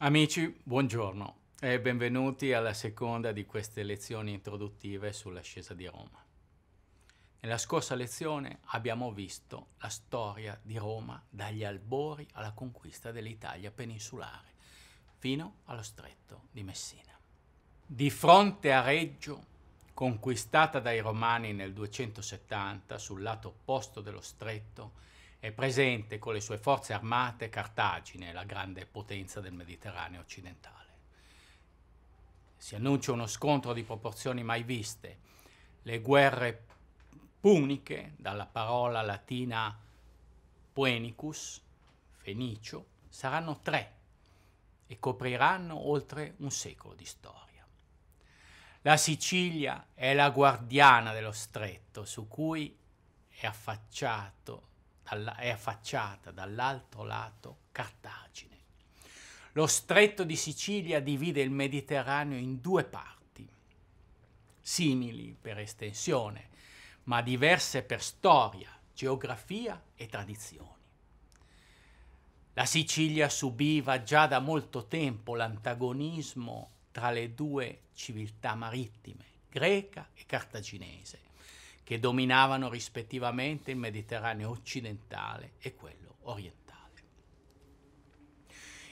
Amici, buongiorno e benvenuti alla seconda di queste lezioni introduttive sull'ascesa di Roma. Nella scorsa lezione abbiamo visto la storia di Roma dagli albori alla conquista dell'Italia peninsulare fino allo stretto di Messina. Di fronte a Reggio, conquistata dai Romani nel 270 sul lato opposto dello stretto, è presente con le sue forze armate Cartagine, la grande potenza del Mediterraneo occidentale. Si annuncia uno scontro di proporzioni mai viste. Le guerre puniche, dalla parola latina puenicus, fenicio, saranno tre e copriranno oltre un secolo di storia. La Sicilia è la guardiana dello stretto su cui è affacciato è affacciata dall'altro lato Cartagine. Lo stretto di Sicilia divide il Mediterraneo in due parti, simili per estensione, ma diverse per storia, geografia e tradizioni. La Sicilia subiva già da molto tempo l'antagonismo tra le due civiltà marittime, greca e cartaginese, che dominavano rispettivamente il Mediterraneo occidentale e quello orientale.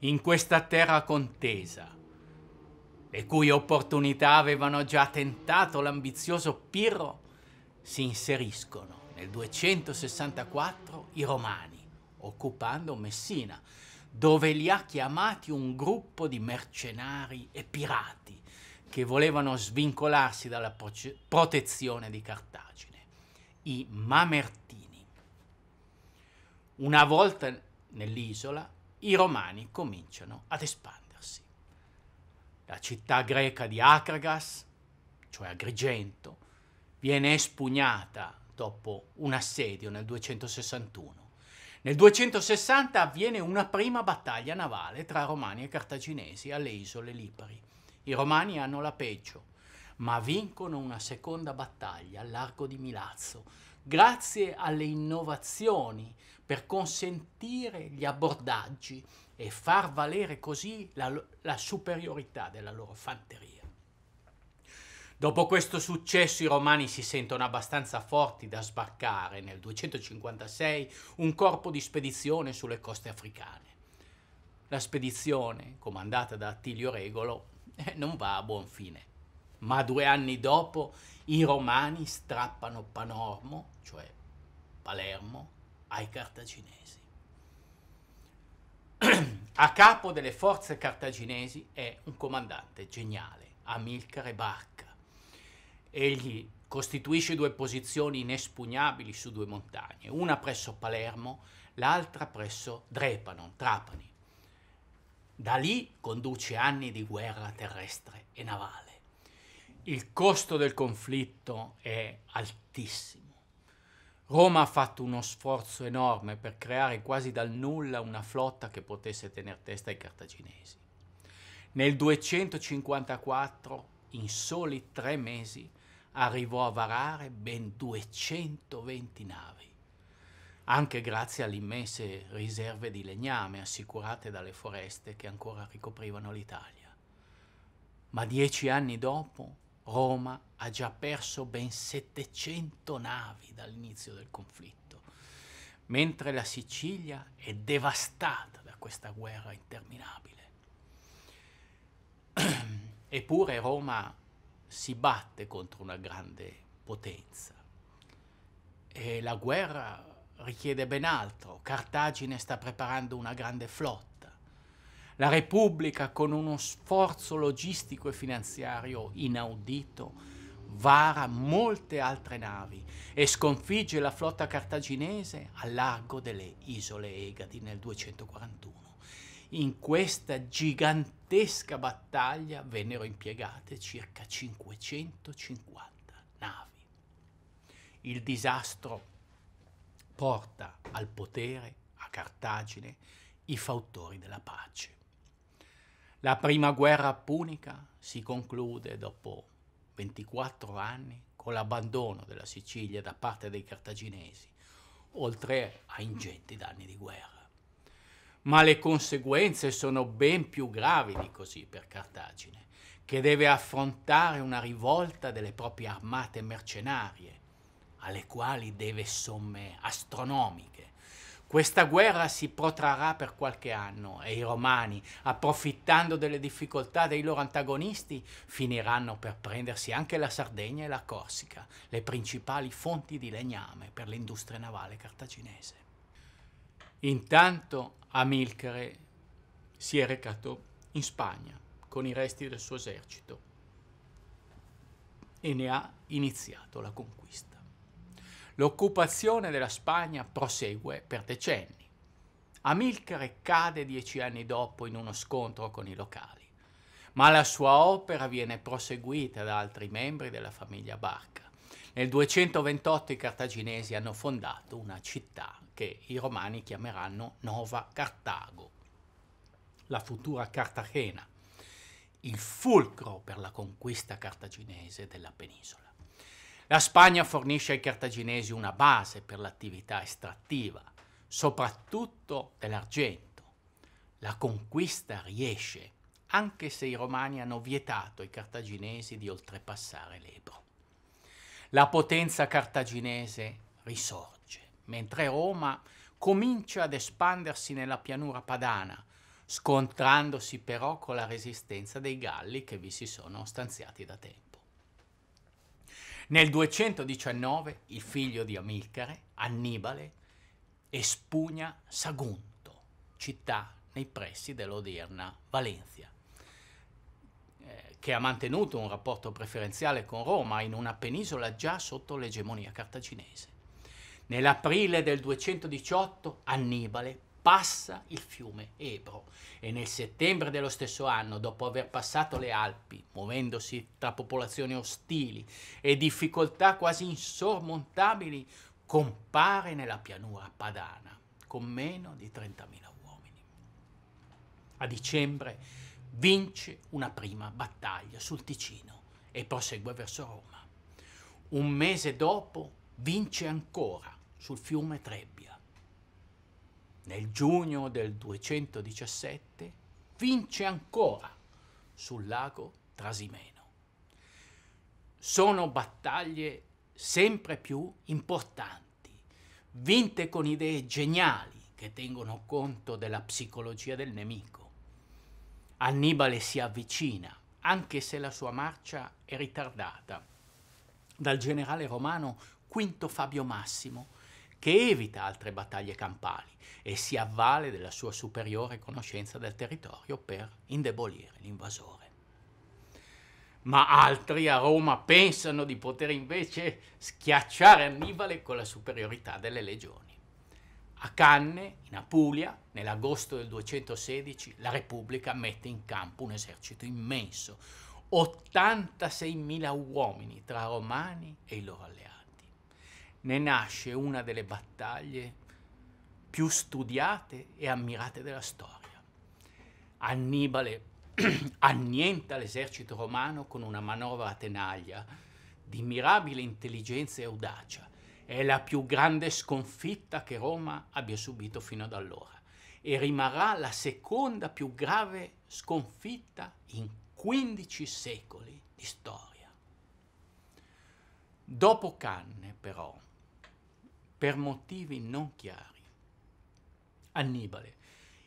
In questa terra contesa, le cui opportunità avevano già tentato l'ambizioso Pirro, si inseriscono nel 264 i Romani, occupando Messina, dove li ha chiamati un gruppo di mercenari e pirati che volevano svincolarsi dalla protezione di Cartagine, i Mamertini. Una volta nell'isola, i romani cominciano ad espandersi. La città greca di Acragas, cioè Agrigento, viene espugnata dopo un assedio nel 261. Nel 260 avviene una prima battaglia navale tra romani e cartaginesi alle isole Lipari i romani hanno la peggio, ma vincono una seconda battaglia all'arco di Milazzo, grazie alle innovazioni per consentire gli abbordaggi e far valere così la, la superiorità della loro fanteria. Dopo questo successo i romani si sentono abbastanza forti da sbarcare nel 256 un corpo di spedizione sulle coste africane. La spedizione, comandata da Attilio Regolo, eh, non va a buon fine. Ma due anni dopo i romani strappano Panormo, cioè Palermo, ai cartaginesi. a capo delle forze cartaginesi è un comandante geniale, Amilcare Barca. Egli costituisce due posizioni inespugnabili su due montagne, una presso Palermo, l'altra presso Drepano, Trapani. Da lì conduce anni di guerra terrestre e navale. Il costo del conflitto è altissimo. Roma ha fatto uno sforzo enorme per creare quasi dal nulla una flotta che potesse tenere testa ai cartaginesi. Nel 254, in soli tre mesi, arrivò a varare ben 220 navi anche grazie alle immense riserve di legname assicurate dalle foreste che ancora ricoprivano l'Italia. Ma dieci anni dopo Roma ha già perso ben 700 navi dall'inizio del conflitto, mentre la Sicilia è devastata da questa guerra interminabile. Eppure Roma si batte contro una grande potenza e la guerra richiede ben altro. Cartagine sta preparando una grande flotta. La Repubblica, con uno sforzo logistico e finanziario inaudito, vara molte altre navi e sconfigge la flotta cartaginese al largo delle isole Egadi nel 241. In questa gigantesca battaglia vennero impiegate circa 550 navi. Il disastro porta al potere a Cartagine i fautori della pace. La prima guerra punica si conclude dopo 24 anni con l'abbandono della Sicilia da parte dei cartaginesi, oltre a ingenti danni di guerra. Ma le conseguenze sono ben più gravi di così per Cartagine, che deve affrontare una rivolta delle proprie armate mercenarie alle quali deve somme astronomiche. Questa guerra si protrarrà per qualche anno e i romani, approfittando delle difficoltà dei loro antagonisti, finiranno per prendersi anche la Sardegna e la Corsica, le principali fonti di legname per l'industria navale cartaginese. Intanto Amilcare si è recato in Spagna con i resti del suo esercito e ne ha iniziato la conquista. L'occupazione della Spagna prosegue per decenni. Amilcare cade dieci anni dopo in uno scontro con i locali, ma la sua opera viene proseguita da altri membri della famiglia Barca. Nel 228 i cartaginesi hanno fondato una città che i romani chiameranno Nova Cartago, la futura Cartagena, il fulcro per la conquista cartaginese della penisola. La Spagna fornisce ai cartaginesi una base per l'attività estrattiva, soprattutto dell'argento. La conquista riesce, anche se i romani hanno vietato ai cartaginesi di oltrepassare l'Ebro. La potenza cartaginese risorge, mentre Roma comincia ad espandersi nella pianura padana, scontrandosi però con la resistenza dei Galli che vi si sono stanziati da tempo. Nel 219 il figlio di Amilcare, Annibale, espugna Sagunto, città nei pressi dell'odierna Valencia, eh, che ha mantenuto un rapporto preferenziale con Roma in una penisola già sotto l'egemonia cartaginese. Nell'aprile del 218 Annibale passa il fiume Ebro e nel settembre dello stesso anno, dopo aver passato le Alpi, muovendosi tra popolazioni ostili e difficoltà quasi insormontabili, compare nella pianura padana con meno di 30.000 uomini. A dicembre vince una prima battaglia sul Ticino e prosegue verso Roma. Un mese dopo vince ancora sul fiume Trebbia nel giugno del 217 vince ancora sul lago Trasimeno. Sono battaglie sempre più importanti, vinte con idee geniali che tengono conto della psicologia del nemico. Annibale si avvicina, anche se la sua marcia è ritardata, dal generale romano Quinto Fabio Massimo, che evita altre battaglie campali e si avvale della sua superiore conoscenza del territorio per indebolire l'invasore. Ma altri a Roma pensano di poter invece schiacciare Annibale con la superiorità delle legioni. A Canne, in Apulia, nell'agosto del 216, la Repubblica mette in campo un esercito immenso, 86.000 uomini tra romani e i loro alleati ne nasce una delle battaglie più studiate e ammirate della storia. Annibale annienta l'esercito romano con una manovra a tenaglia di mirabile intelligenza e audacia. È la più grande sconfitta che Roma abbia subito fino ad allora e rimarrà la seconda più grave sconfitta in 15 secoli di storia. Dopo Canne, però, per motivi non chiari. Annibale,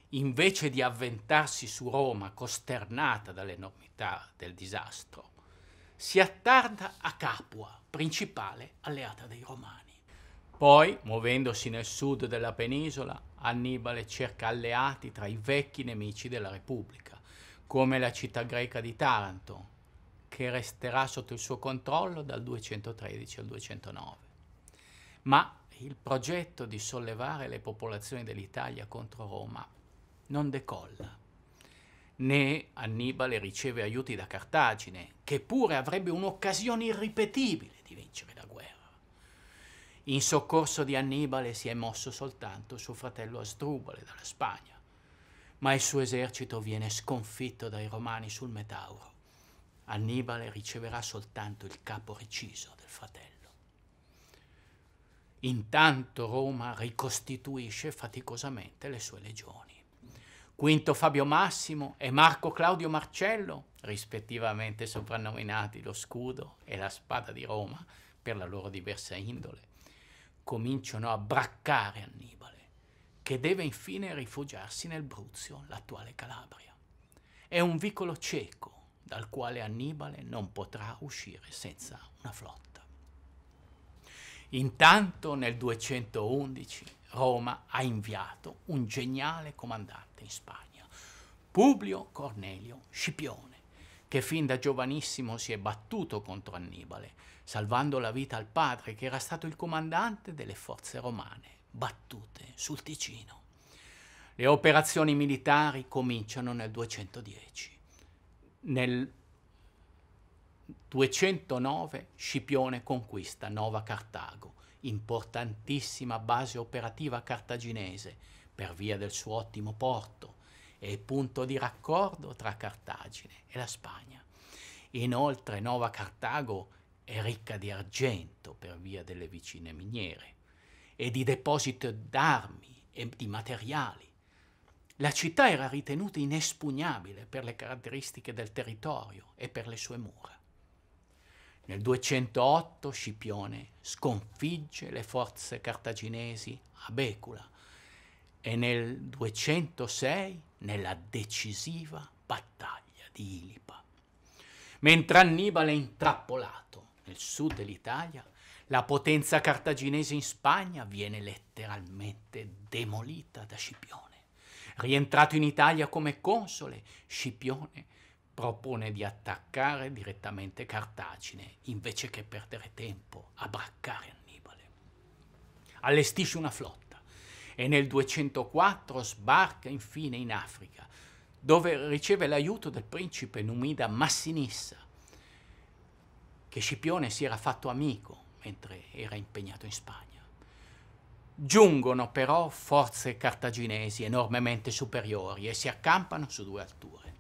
invece di avventarsi su Roma costernata dall'enormità del disastro, si attarda a Capua, principale alleata dei Romani. Poi, muovendosi nel sud della penisola, Annibale cerca alleati tra i vecchi nemici della Repubblica, come la città greca di Taranto, che resterà sotto il suo controllo dal 213 al 209. Ma il progetto di sollevare le popolazioni dell'Italia contro Roma non decolla, né Annibale riceve aiuti da Cartagine, che pure avrebbe un'occasione irripetibile di vincere la guerra. In soccorso di Annibale si è mosso soltanto suo fratello Asdrubale dalla Spagna, ma il suo esercito viene sconfitto dai romani sul Metauro. Annibale riceverà soltanto il capo reciso del fratello. Intanto Roma ricostituisce faticosamente le sue legioni. Quinto Fabio Massimo e Marco Claudio Marcello, rispettivamente soprannominati lo scudo e la spada di Roma per la loro diversa indole, cominciano a braccare Annibale, che deve infine rifugiarsi nel Bruzio, l'attuale Calabria. È un vicolo cieco dal quale Annibale non potrà uscire senza una flotta. Intanto nel 211 Roma ha inviato un geniale comandante in Spagna, Publio Cornelio Scipione, che fin da giovanissimo si è battuto contro Annibale, salvando la vita al padre che era stato il comandante delle forze romane battute sul Ticino. Le operazioni militari cominciano nel 210. Nel 209 Scipione conquista Nova Cartago, importantissima base operativa cartaginese per via del suo ottimo porto e punto di raccordo tra Cartagine e la Spagna. Inoltre Nova Cartago è ricca di argento per via delle vicine miniere e di deposito d'armi e di materiali. La città era ritenuta inespugnabile per le caratteristiche del territorio e per le sue mura. Nel 208 Scipione sconfigge le forze cartaginesi a Becula e nel 206 nella decisiva battaglia di Ilipa. Mentre Annibale è intrappolato nel sud dell'Italia, la potenza cartaginese in Spagna viene letteralmente demolita da Scipione. Rientrato in Italia come console, Scipione propone di attaccare direttamente Cartagine invece che perdere tempo a braccare Annibale. Allestisce una flotta e nel 204 sbarca infine in Africa, dove riceve l'aiuto del principe numida Massinissa, che Scipione si era fatto amico mentre era impegnato in Spagna. Giungono però forze cartaginesi enormemente superiori e si accampano su due alture.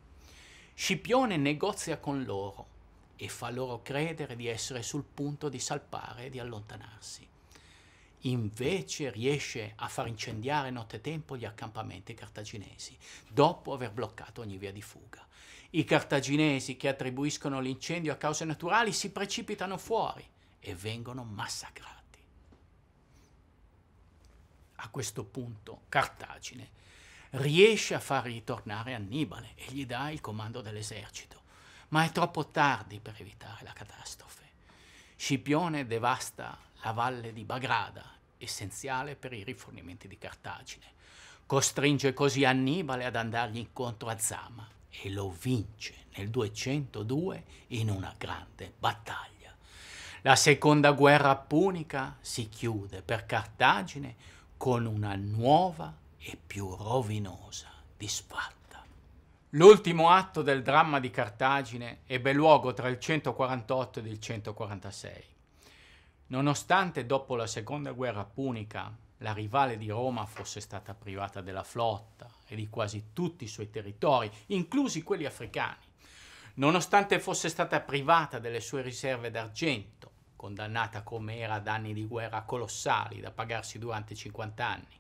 Scipione negozia con loro e fa loro credere di essere sul punto di salpare e di allontanarsi. Invece riesce a far incendiare nottetempo gli accampamenti cartaginesi, dopo aver bloccato ogni via di fuga. I cartaginesi che attribuiscono l'incendio a cause naturali si precipitano fuori e vengono massacrati. A questo punto Cartagine riesce a far ritornare Annibale e gli dà il comando dell'esercito, ma è troppo tardi per evitare la catastrofe. Scipione devasta la valle di Bagrada, essenziale per i rifornimenti di Cartagine. Costringe così Annibale ad andargli incontro a Zama e lo vince nel 202 in una grande battaglia. La seconda guerra punica si chiude per Cartagine con una nuova e più rovinosa disfatta. L'ultimo atto del dramma di Cartagine ebbe luogo tra il 148 ed il 146. Nonostante dopo la seconda guerra punica la rivale di Roma fosse stata privata della flotta e di quasi tutti i suoi territori, inclusi quelli africani, nonostante fosse stata privata delle sue riserve d'argento, condannata come era ad anni di guerra colossali da pagarsi durante 50 anni,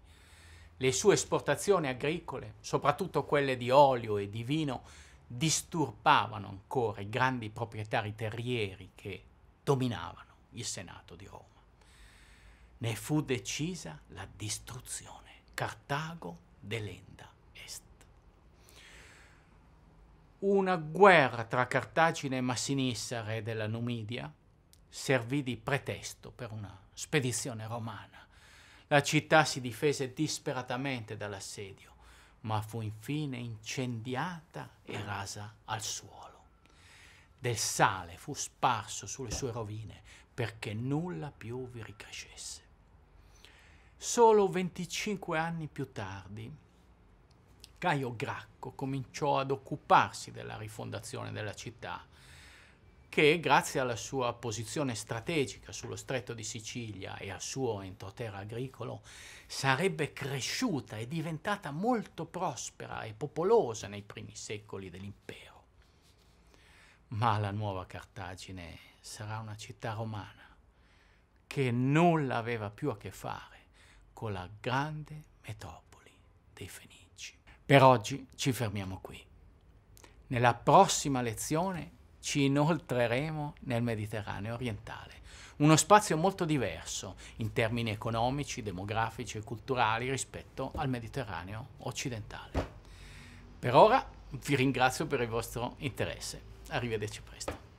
le sue esportazioni agricole, soprattutto quelle di olio e di vino, disturbavano ancora i grandi proprietari terrieri che dominavano il Senato di Roma. Ne fu decisa la distruzione. Cartago dell'Enda Est. Una guerra tra Cartagine e Massinissa, re della Numidia, servì di pretesto per una spedizione romana la città si difese disperatamente dall'assedio, ma fu infine incendiata e rasa al suolo. Del sale fu sparso sulle sue rovine perché nulla più vi ricrescesse. Solo 25 anni più tardi, Caio Gracco cominciò ad occuparsi della rifondazione della città che grazie alla sua posizione strategica sullo stretto di Sicilia e al suo entroterra agricolo sarebbe cresciuta e diventata molto prospera e popolosa nei primi secoli dell'impero. Ma la nuova Cartagine sarà una città romana che nulla aveva più a che fare con la grande metropoli dei Fenici. Per oggi ci fermiamo qui. Nella prossima lezione ci inoltreremo nel Mediterraneo orientale. Uno spazio molto diverso in termini economici, demografici e culturali rispetto al Mediterraneo occidentale. Per ora vi ringrazio per il vostro interesse. Arrivederci presto.